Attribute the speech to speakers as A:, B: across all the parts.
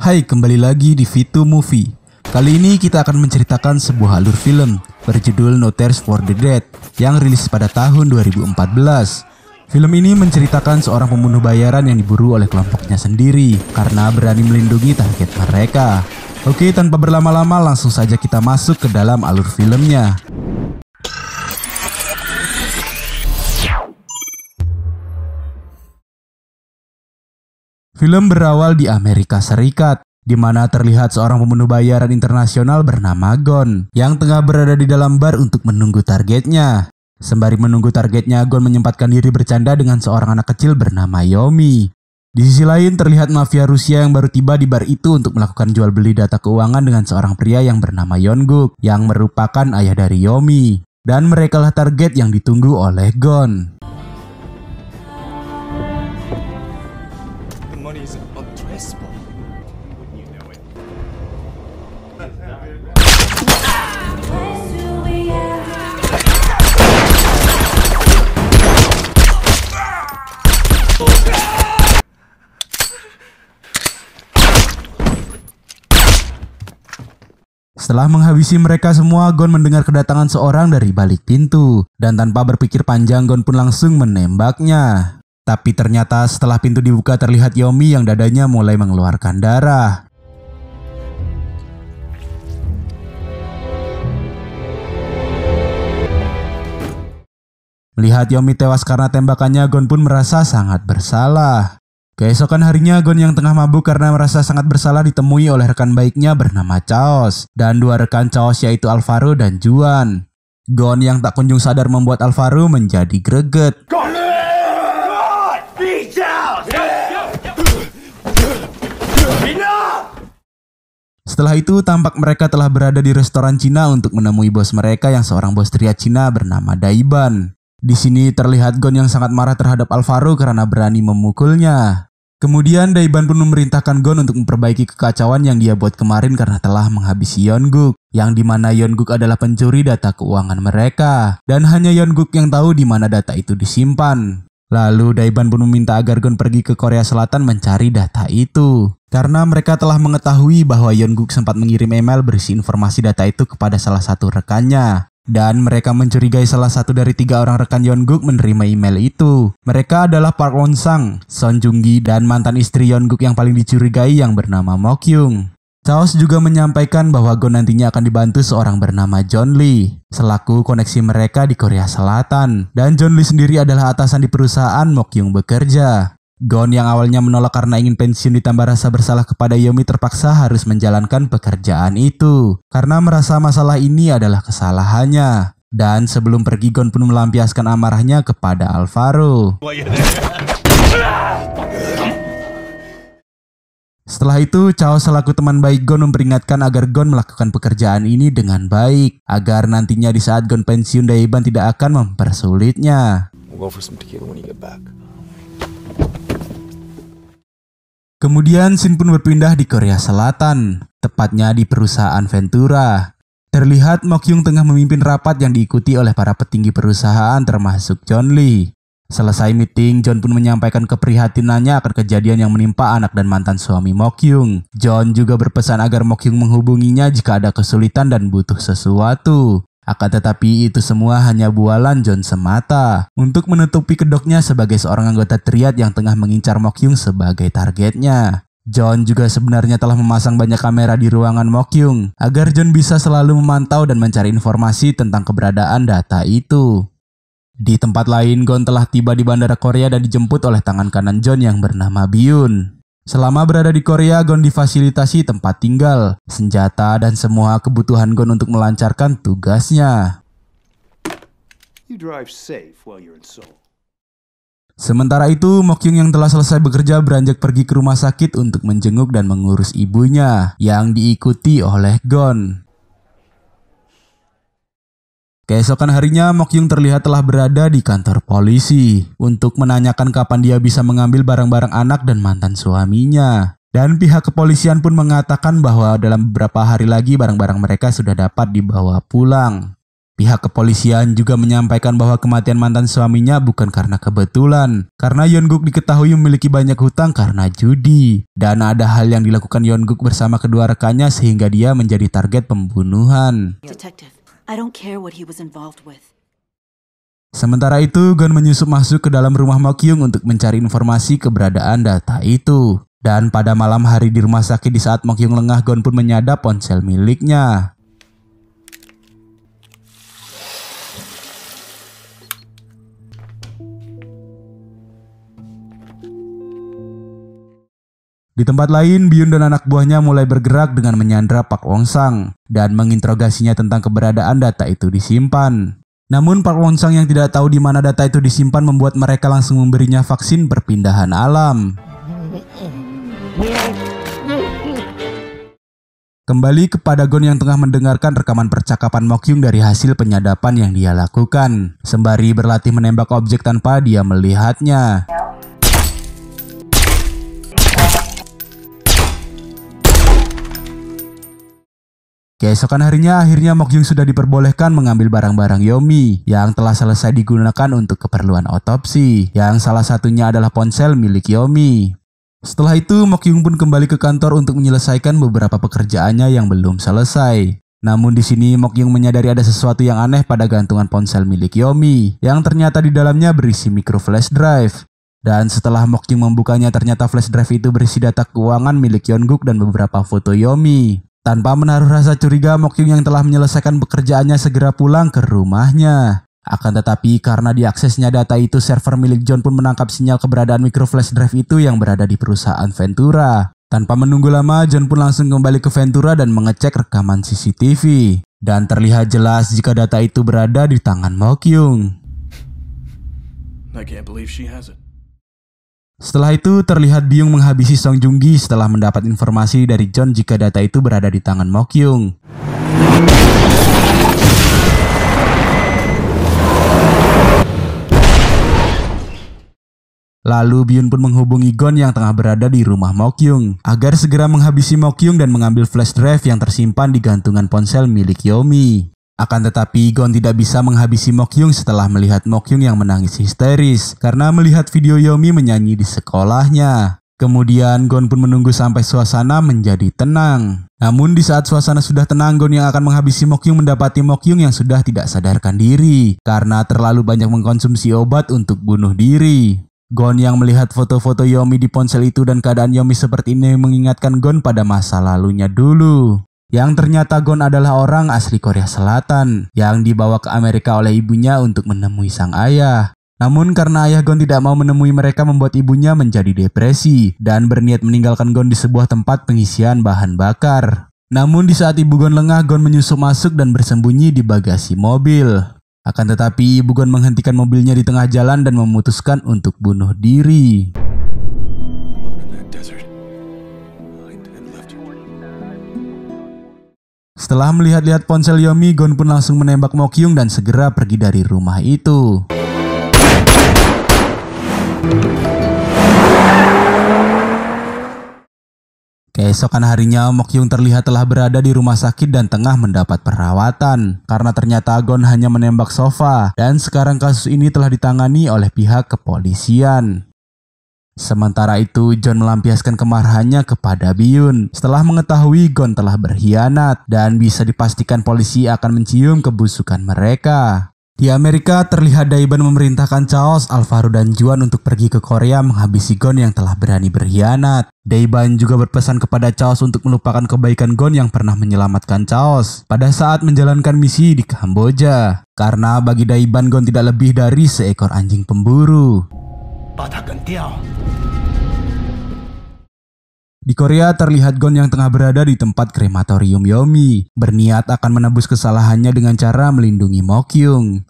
A: Hai, kembali lagi di Vito Movie. Kali ini kita akan menceritakan sebuah alur film berjudul No Tears for the Dead yang rilis pada tahun 2014. Film ini menceritakan seorang pembunuh bayaran yang diburu oleh kelompoknya sendiri karena berani melindungi target mereka. Oke, tanpa berlama-lama langsung saja kita masuk ke dalam alur filmnya. Film berawal di Amerika Serikat, di mana terlihat seorang pembunuh bayaran internasional bernama Gon yang tengah berada di dalam bar untuk menunggu targetnya. Sembari menunggu targetnya, Gon menyempatkan diri bercanda dengan seorang anak kecil bernama Yomi. Di sisi lain, terlihat mafia Rusia yang baru tiba di bar itu untuk melakukan jual beli data keuangan dengan seorang pria yang bernama Yonguk, yang merupakan ayah dari Yomi. Dan merekalah target yang ditunggu oleh Gon. Setelah menghabisi mereka semua, Gon mendengar kedatangan seorang dari balik pintu. Dan tanpa berpikir panjang, Gon pun langsung menembaknya. Tapi ternyata setelah pintu dibuka terlihat Yomi yang dadanya mulai mengeluarkan darah. Melihat Yomi tewas karena tembakannya, Gon pun merasa sangat bersalah. Keesokan harinya, Gon yang tengah mabuk karena merasa sangat bersalah ditemui oleh rekan baiknya bernama Chaos, dan dua rekan Chaos yaitu Alvaro dan Juan. Gon yang tak kunjung sadar membuat Alvaro menjadi greget. Setelah itu, tampak mereka telah berada di restoran Cina untuk menemui bos mereka yang seorang bos tria Cina bernama Daiban. Di sini terlihat Gon yang sangat marah terhadap Alvaro karena berani memukulnya. Kemudian Daiban pun memerintahkan Gon untuk memperbaiki kekacauan yang dia buat kemarin karena telah menghabisi Yonguk, yang dimana Yonguk adalah pencuri data keuangan mereka, dan hanya Yonguk yang tahu di mana data itu disimpan. Lalu Daiban pun meminta agar Gon pergi ke Korea Selatan mencari data itu. Karena mereka telah mengetahui bahwa Yonguk sempat mengirim email berisi informasi data itu kepada salah satu rekannya. Dan mereka mencurigai salah satu dari tiga orang rekan Yeonguk menerima email itu. Mereka adalah Park Won Sang, Son Jung Gi, dan mantan istri Yeonguk yang paling dicurigai yang bernama Mok Kyung. Chaos juga menyampaikan bahwa Go nantinya akan dibantu seorang bernama John Lee, selaku koneksi mereka di Korea Selatan. Dan John Lee sendiri adalah atasan di perusahaan Mok Kyung bekerja. Gon yang awalnya menolak karena ingin pensiun ditambah rasa bersalah kepada Yomi terpaksa harus menjalankan pekerjaan itu. Karena merasa masalah ini adalah kesalahannya. Dan sebelum pergi Gon pun melampiaskan amarahnya kepada Alvaro. Setelah itu, Cao selaku teman baik Gon memperingatkan agar Gon melakukan pekerjaan ini dengan baik, agar nantinya di saat Gon pensiun Daiban tidak akan mempersulitnya. Kemudian Sin pun berpindah di Korea Selatan, tepatnya di perusahaan Ventura. Terlihat Mok Mokyung tengah memimpin rapat yang diikuti oleh para petinggi perusahaan termasuk John Lee. Selesai meeting, John pun menyampaikan keprihatinannya akan kejadian yang menimpa anak dan mantan suami Mok Mokyung. John juga berpesan agar Mok Mokyung menghubunginya jika ada kesulitan dan butuh sesuatu. Akan tetapi itu semua hanya bualan John semata untuk menutupi kedoknya sebagai seorang anggota triad yang tengah mengincar Mokyung sebagai targetnya. John juga sebenarnya telah memasang banyak kamera di ruangan Mokyung agar John bisa selalu memantau dan mencari informasi tentang keberadaan data itu. Di tempat lain, Gon telah tiba di bandara Korea dan dijemput oleh tangan kanan John yang bernama Byun. Selama berada di Korea, Gon difasilitasi tempat tinggal, senjata, dan semua kebutuhan Gon untuk melancarkan tugasnya. You drive safe while you're in Seoul. Sementara itu, Mokyung yang telah selesai bekerja beranjak pergi ke rumah sakit untuk menjenguk dan mengurus ibunya, yang diikuti oleh Gon. Keesokan harinya, Mokyung terlihat telah berada di kantor polisi untuk menanyakan kapan dia bisa mengambil barang-barang anak dan mantan suaminya. Dan pihak kepolisian pun mengatakan bahwa dalam beberapa hari lagi barang-barang mereka sudah dapat dibawa pulang. Pihak kepolisian juga menyampaikan bahwa kematian mantan suaminya bukan karena kebetulan, karena Yeonguk diketahui memiliki banyak hutang karena judi. Dan ada hal yang dilakukan Yeonguk bersama kedua rekannya sehingga dia menjadi target pembunuhan. Detective. I don't care what he was involved with. Sementara itu, Gon menyusup masuk ke dalam rumah Mokyung untuk mencari informasi keberadaan data itu. Dan pada malam hari di rumah sakit di saat Mokyung lengah, Gon pun menyadap ponsel miliknya. Di tempat lain, Biyun dan anak buahnya mulai bergerak dengan menyandra Pak Wong Sang dan menginterogasinya tentang keberadaan data itu disimpan. Namun Pak Wong Sang yang tidak tahu di mana data itu disimpan membuat mereka langsung memberinya vaksin perpindahan alam. Kembali ke Padagon yang tengah mendengarkan rekaman percakapan Mokyung dari hasil penyadapan yang dia lakukan, sembari berlatih menembak objek tanpa dia melihatnya. Keesokan harinya akhirnya Mokyung sudah diperbolehkan mengambil barang-barang Yomi yang telah selesai digunakan untuk keperluan otopsi, yang salah satunya adalah ponsel milik Yomi. Setelah itu, Mokyung pun kembali ke kantor untuk menyelesaikan beberapa pekerjaannya yang belum selesai. Namun di sini Mokyung menyadari ada sesuatu yang aneh pada gantungan ponsel milik Yomi, yang ternyata di dalamnya berisi micro flash drive. Dan setelah Mokyung membukanya ternyata flash drive itu berisi data keuangan milik Yeonguk dan beberapa foto Yomi. Tanpa menaruh rasa curiga, Mokyung yang telah menyelesaikan pekerjaannya segera pulang ke rumahnya. Akan tetapi karena diaksesnya data itu server milik John pun menangkap sinyal keberadaan microflash drive itu yang berada di perusahaan Ventura. Tanpa menunggu lama, John pun langsung kembali ke Ventura dan mengecek rekaman CCTV. Dan terlihat jelas jika data itu berada di tangan Mokyung. I can't believe she has it. Setelah itu, terlihat Byung menghabisi Song Joong Gi setelah mendapat informasi dari John jika data itu berada di tangan Mok Kyung. Lalu Byun pun menghubungi Gon yang tengah berada di rumah Kyung, agar segera menghabisi Kyung dan mengambil flash drive yang tersimpan di gantungan ponsel milik Yomi. Akan tetapi, Gon tidak bisa menghabisi Mokyung setelah melihat Mokyung yang menangis histeris karena melihat video Yomi menyanyi di sekolahnya. Kemudian Gon pun menunggu sampai suasana menjadi tenang. Namun di saat suasana sudah tenang, Gon yang akan menghabisi Mokyung mendapati Mokyung yang sudah tidak sadarkan diri karena terlalu banyak mengkonsumsi obat untuk bunuh diri. Gon yang melihat foto-foto Yomi di ponsel itu dan keadaan Yomi seperti ini mengingatkan Gon pada masa lalunya dulu yang ternyata Gon adalah orang asli Korea Selatan yang dibawa ke Amerika oleh ibunya untuk menemui sang ayah. Namun karena ayah Gon tidak mau menemui mereka membuat ibunya menjadi depresi dan berniat meninggalkan Gon di sebuah tempat pengisian bahan bakar. Namun di saat ibu Gon lengah, Gon menyusup masuk dan bersembunyi di bagasi mobil. Akan tetapi ibu Gon menghentikan mobilnya di tengah jalan dan memutuskan untuk bunuh diri. Setelah melihat-lihat ponsel Yomi, Gon pun langsung menembak Mokyung dan segera pergi dari rumah itu. Keesokan harinya, Mokyung terlihat telah berada di rumah sakit dan tengah mendapat perawatan. Karena ternyata Gon hanya menembak sofa, dan sekarang kasus ini telah ditangani oleh pihak kepolisian. Sementara itu, John melampiaskan kemarahannya kepada Biyun. Setelah mengetahui Gon telah berkhianat dan bisa dipastikan polisi akan mencium kebusukan mereka. Di Amerika, terlihat Daiban memerintahkan Chaos, Alvaro, dan Juan untuk pergi ke Korea menghabisi Gon yang telah berani berkhianat. Daiban juga berpesan kepada Chaos untuk melupakan kebaikan Gon yang pernah menyelamatkan Chaos pada saat menjalankan misi di Kamboja. Karena bagi Daiban, Gon tidak lebih dari seekor anjing pemburu. Di Korea terlihat Gon yang tengah berada di tempat krematorium Yomi, berniat akan menebus kesalahannya dengan cara melindungi Mokyung.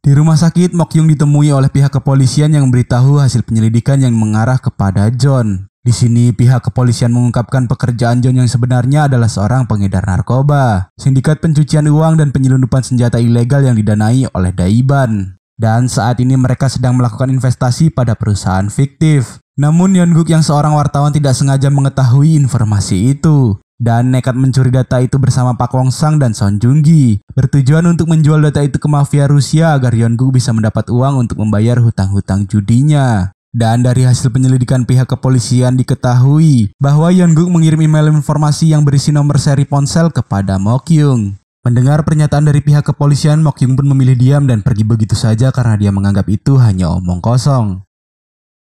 A: Di rumah sakit, Mokyung ditemui oleh pihak kepolisian yang memberitahu hasil penyelidikan yang mengarah kepada John. Di sini pihak kepolisian mengungkapkan pekerjaan John yang sebenarnya adalah seorang pengedar narkoba, sindikat pencucian uang dan penyelundupan senjata ilegal yang didanai oleh Daiban. Dan saat ini mereka sedang melakukan investasi pada perusahaan fiktif. Namun Yeonguk yang seorang wartawan tidak sengaja mengetahui informasi itu dan nekat mencuri data itu bersama Pak Wong Sang dan Son Jung Gi. Bertujuan untuk menjual data itu ke mafia Rusia agar Yeonguk bisa mendapat uang untuk membayar hutang-hutang judinya. Dan dari hasil penyelidikan pihak kepolisian diketahui bahwa Yeonguk mengirim email informasi yang berisi nomor seri ponsel kepada Kyung. Mendengar pernyataan dari pihak kepolisian, Mok Yung pun memilih diam dan pergi begitu saja karena dia menganggap itu hanya omong kosong.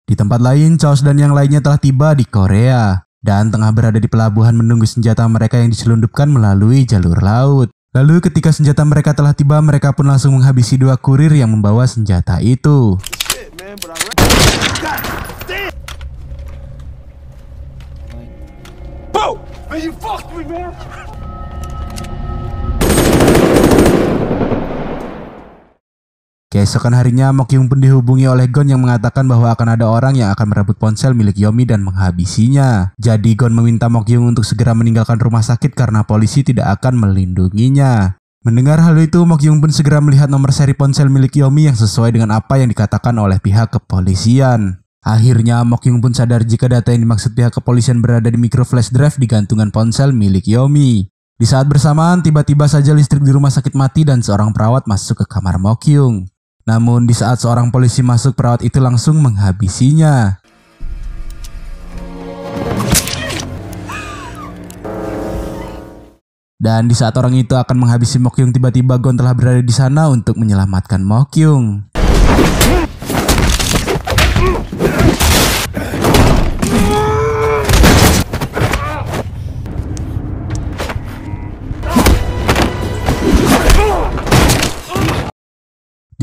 A: Di tempat lain, Chaos dan yang lainnya telah tiba di Korea dan tengah berada di pelabuhan menunggu senjata mereka yang diselundupkan melalui jalur laut. Lalu ketika senjata mereka telah tiba, mereka pun langsung menghabisi dua kurir yang membawa senjata itu. Shit, man, Keesokan harinya, Mokyung pun dihubungi oleh Gon yang mengatakan bahwa akan ada orang yang akan merebut ponsel milik Yomi dan menghabisinya. Jadi Gon meminta Mokyung untuk segera meninggalkan rumah sakit karena polisi tidak akan melindunginya. Mendengar hal itu, Mokyung pun segera melihat nomor seri ponsel milik Yomi yang sesuai dengan apa yang dikatakan oleh pihak kepolisian. Akhirnya, Mokyung pun sadar jika data yang dimaksud pihak kepolisian berada di micro flash drive di gantungan ponsel milik Yomi. Di saat bersamaan, tiba-tiba saja listrik di rumah sakit mati dan seorang perawat masuk ke kamar Mokyung. Namun di saat seorang polisi masuk, perawat itu langsung menghabisinya. Dan di saat orang itu akan menghabisi Mokyung, tiba-tiba Gon telah berada di sana untuk menyelamatkan Mokyung.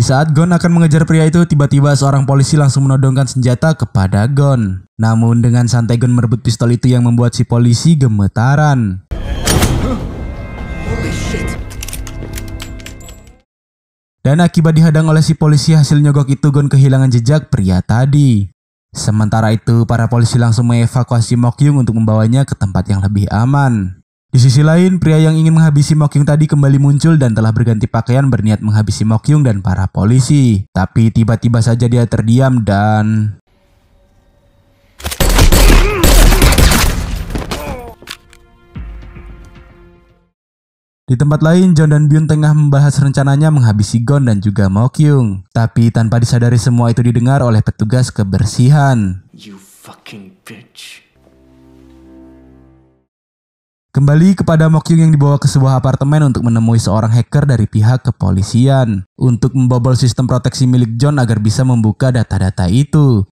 A: Di saat Gon akan mengejar pria itu, tiba-tiba seorang polisi langsung menodongkan senjata kepada Gon. Namun dengan santai Gon merebut pistol itu yang membuat si polisi gemetaran. Dan akibat dihadang oleh si polisi hasil nyogok itu Gon kehilangan jejak pria tadi. Sementara itu, para polisi langsung mengevakuasi Mokyung untuk membawanya ke tempat yang lebih aman. Di sisi lain, pria yang ingin menghabisi Mokyung tadi kembali muncul dan telah berganti pakaian berniat menghabisi Mokyung dan para polisi. Tapi tiba-tiba saja dia terdiam dan... Di tempat lain, John dan Byun tengah membahas rencananya menghabisi Gon dan juga Mokyung. Tapi tanpa disadari semua itu didengar oleh petugas kebersihan. You fucking bitch. Kembali kepada Mokyung yang dibawa ke sebuah apartemen untuk menemui seorang hacker dari pihak kepolisian untuk membobol sistem proteksi milik John agar bisa membuka data-data itu.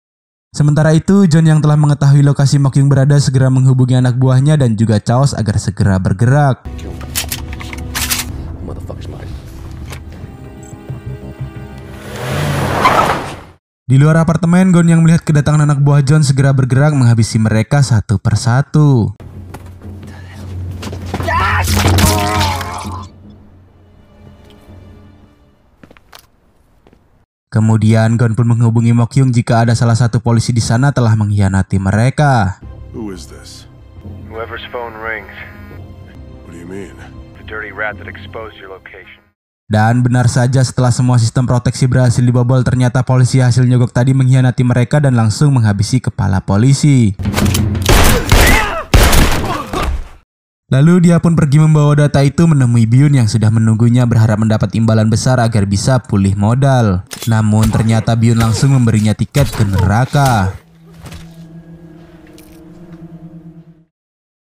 A: Sementara itu, John yang telah mengetahui lokasi Mokyung berada segera menghubungi anak buahnya dan juga Chaos agar segera bergerak. Di luar apartemen, Gon yang melihat kedatangan anak buah John segera bergerak menghabisi mereka satu persatu. Kemudian Gon pun menghubungi Mokyung jika ada salah satu polisi di sana telah mengkhianati mereka. Dan benar saja setelah semua sistem proteksi berhasil dibobol ternyata polisi hasil nyogok tadi mengkhianati mereka dan langsung menghabisi kepala polisi. Lalu dia pun pergi membawa data itu menemui Byun yang sudah menunggunya berharap mendapat imbalan besar agar bisa pulih modal. Namun ternyata Byun langsung memberinya tiket ke neraka.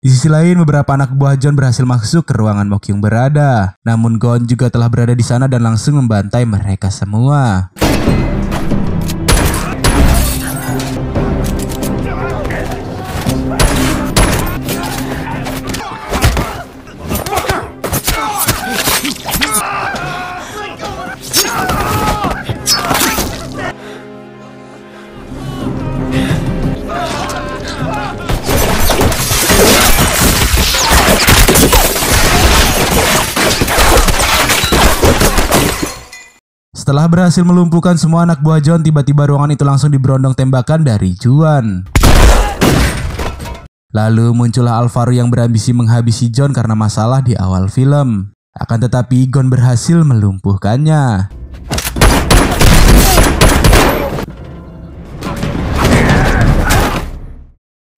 A: Di sisi lain, beberapa anak buah John berhasil masuk ke ruangan Mokyung berada. Namun Gon juga telah berada di sana dan langsung membantai mereka semua. Setelah berhasil melumpuhkan semua anak buah John, tiba-tiba ruangan itu langsung diberondong tembakan dari Juan. Lalu muncullah Alvaro yang berambisi menghabisi John karena masalah di awal film. Akan tetapi Gon berhasil melumpuhkannya.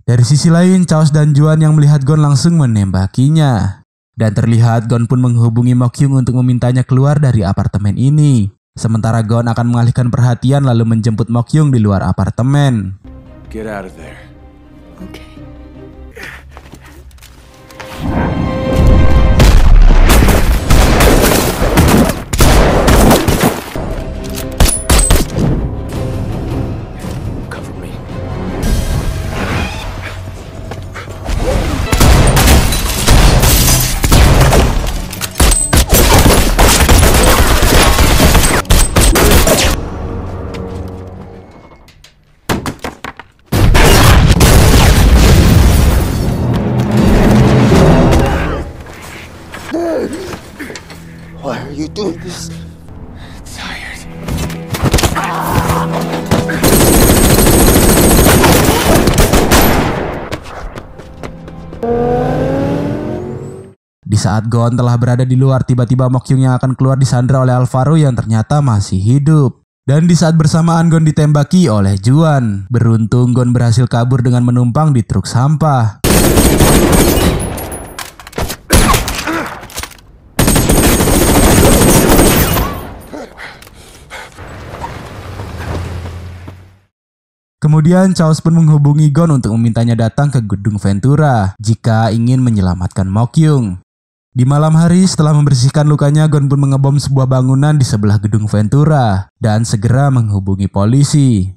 A: Dari sisi lain, Chaos dan Juan yang melihat Gon langsung menembakinya. Dan terlihat Gon pun menghubungi Mokyung untuk memintanya keluar dari apartemen ini. Sementara Gon akan mengalihkan perhatian lalu menjemput Mokyung di luar apartemen. Get out of there. saat Gon telah berada di luar, tiba-tiba Mokyung yang akan keluar disandra oleh Alvaro yang ternyata masih hidup. Dan di saat bersamaan Gon ditembaki oleh Juan. Beruntung Gon berhasil kabur dengan menumpang di truk sampah. Kemudian Chaos pun menghubungi Gon untuk memintanya datang ke gedung Ventura jika ingin menyelamatkan Mokyung. Di malam hari setelah membersihkan lukanya, Gon pun mengebom sebuah bangunan di sebelah gedung Ventura dan segera menghubungi polisi.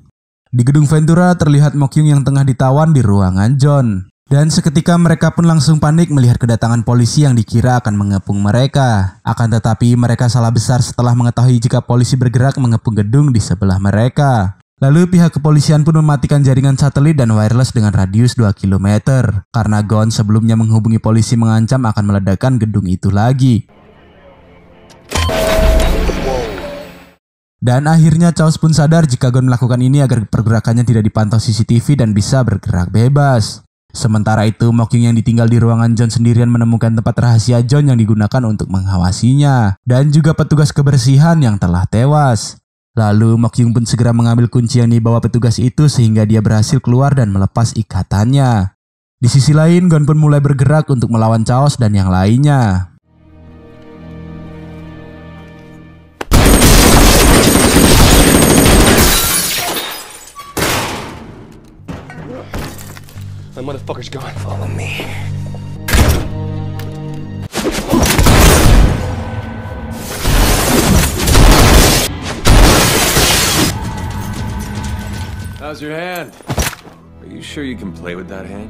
A: Di gedung Ventura terlihat Mokyung yang tengah ditawan di ruangan John. Dan seketika mereka pun langsung panik melihat kedatangan polisi yang dikira akan mengepung mereka. Akan tetapi mereka salah besar setelah mengetahui jika polisi bergerak mengepung gedung di sebelah mereka. Lalu pihak kepolisian pun mematikan jaringan satelit dan wireless dengan radius 2 km karena Gon sebelumnya menghubungi polisi mengancam akan meledakkan gedung itu lagi. Dan akhirnya Charles pun sadar jika Gon melakukan ini agar pergerakannya tidak dipantau CCTV dan bisa bergerak bebas. Sementara itu, Mocking yang ditinggal di ruangan John sendirian menemukan tempat rahasia John yang digunakan untuk mengawasinya, dan juga petugas kebersihan yang telah tewas. Lalu Mokyung pun segera mengambil kunci yang dibawa petugas itu sehingga dia berhasil keluar dan melepas ikatannya. Di sisi lain, Gon pun mulai bergerak untuk melawan Chaos dan yang lainnya. motherfucker's gone. Follow me. How's your hand? Are you sure you can play with that hand?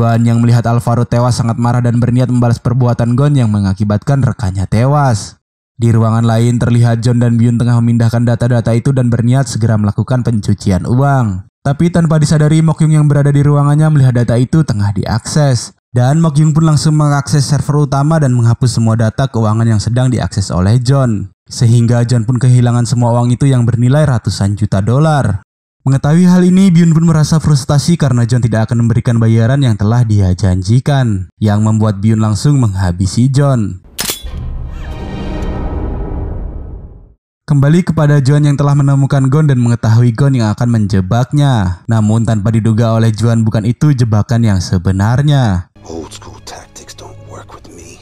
A: Juan yang melihat Alvaro tewas sangat marah dan berniat membalas perbuatan Gon yang mengakibatkan rekannya tewas. Di ruangan lain terlihat John dan Byun tengah memindahkan data-data itu dan berniat segera melakukan pencucian uang. Tapi tanpa disadari Mokyung yang berada di ruangannya melihat data itu tengah diakses. Dan Mokyung pun langsung mengakses server utama dan menghapus semua data keuangan yang sedang diakses oleh John. Sehingga John pun kehilangan semua uang itu yang bernilai ratusan juta dolar. Mengetahui hal ini, Byun pun merasa frustasi karena John tidak akan memberikan bayaran yang telah dia janjikan, yang membuat Byun langsung menghabisi John. Kembali kepada Juan yang telah menemukan Gon dan mengetahui Gon yang akan menjebaknya. Namun tanpa diduga oleh Juan bukan itu jebakan yang sebenarnya. Old school tactics don't work with me.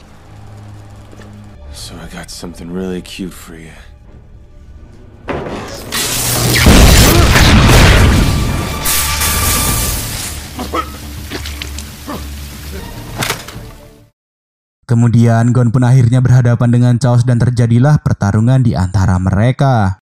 A: So I got something really cute for you. Kemudian Gon pun akhirnya berhadapan dengan Chaos dan terjadilah pertarungan di antara mereka.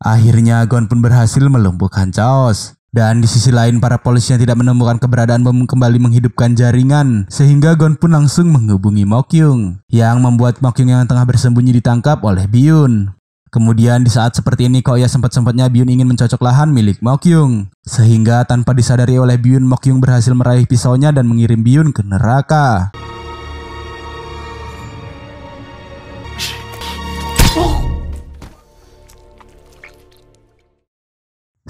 A: Akhirnya Gon pun berhasil melumpuhkan Chaos. Dan di sisi lain para polisi yang tidak menemukan keberadaan bom kembali menghidupkan jaringan sehingga Gon pun langsung menghubungi Mokyung yang membuat Mokyung yang tengah bersembunyi ditangkap oleh Byun. Kemudian di saat seperti ini ya sempat-sempatnya Byun ingin mencocok lahan milik Mokyung sehingga tanpa disadari oleh Byun Mokyung berhasil meraih pisaunya dan mengirim Byun ke neraka.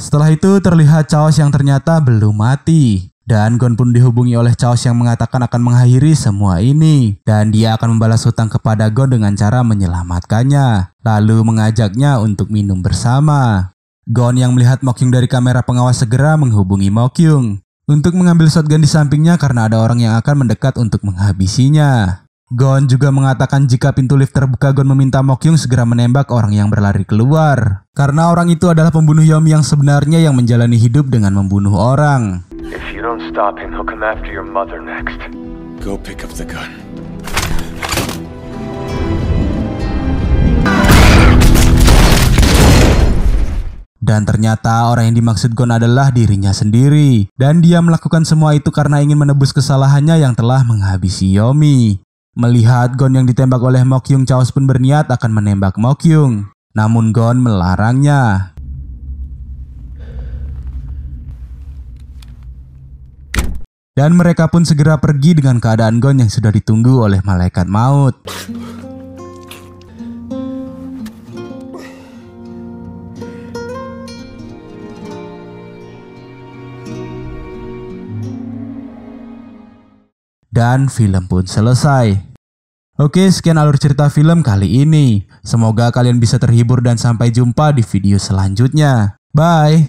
A: Setelah itu terlihat Chaos yang ternyata belum mati. Dan Gon pun dihubungi oleh Chaos yang mengatakan akan mengakhiri semua ini. Dan dia akan membalas hutang kepada Gon dengan cara menyelamatkannya. Lalu mengajaknya untuk minum bersama. Gon yang melihat Mokyung dari kamera pengawas segera menghubungi Mokyung. Untuk mengambil shotgun di sampingnya karena ada orang yang akan mendekat untuk menghabisinya. Gon juga mengatakan jika pintu lift terbuka, Gon meminta Mokyung segera menembak orang yang berlari keluar. Karena orang itu adalah pembunuh Yomi yang sebenarnya yang menjalani hidup dengan membunuh orang. If you don't stop him, he'll come after your mother next. Go pick up the gun. Dan ternyata orang yang dimaksud Gon adalah dirinya sendiri. Dan dia melakukan semua itu karena ingin menebus kesalahannya yang telah menghabisi Yomi. Melihat Gon yang ditembak oleh Mokyung, Chaos pun berniat akan menembak Mokyung. Namun Gon melarangnya. Dan mereka pun segera pergi dengan keadaan Gon yang sudah ditunggu oleh malaikat maut. dan film pun selesai. Oke, sekian alur cerita film kali ini. Semoga kalian bisa terhibur dan sampai jumpa di video selanjutnya. Bye!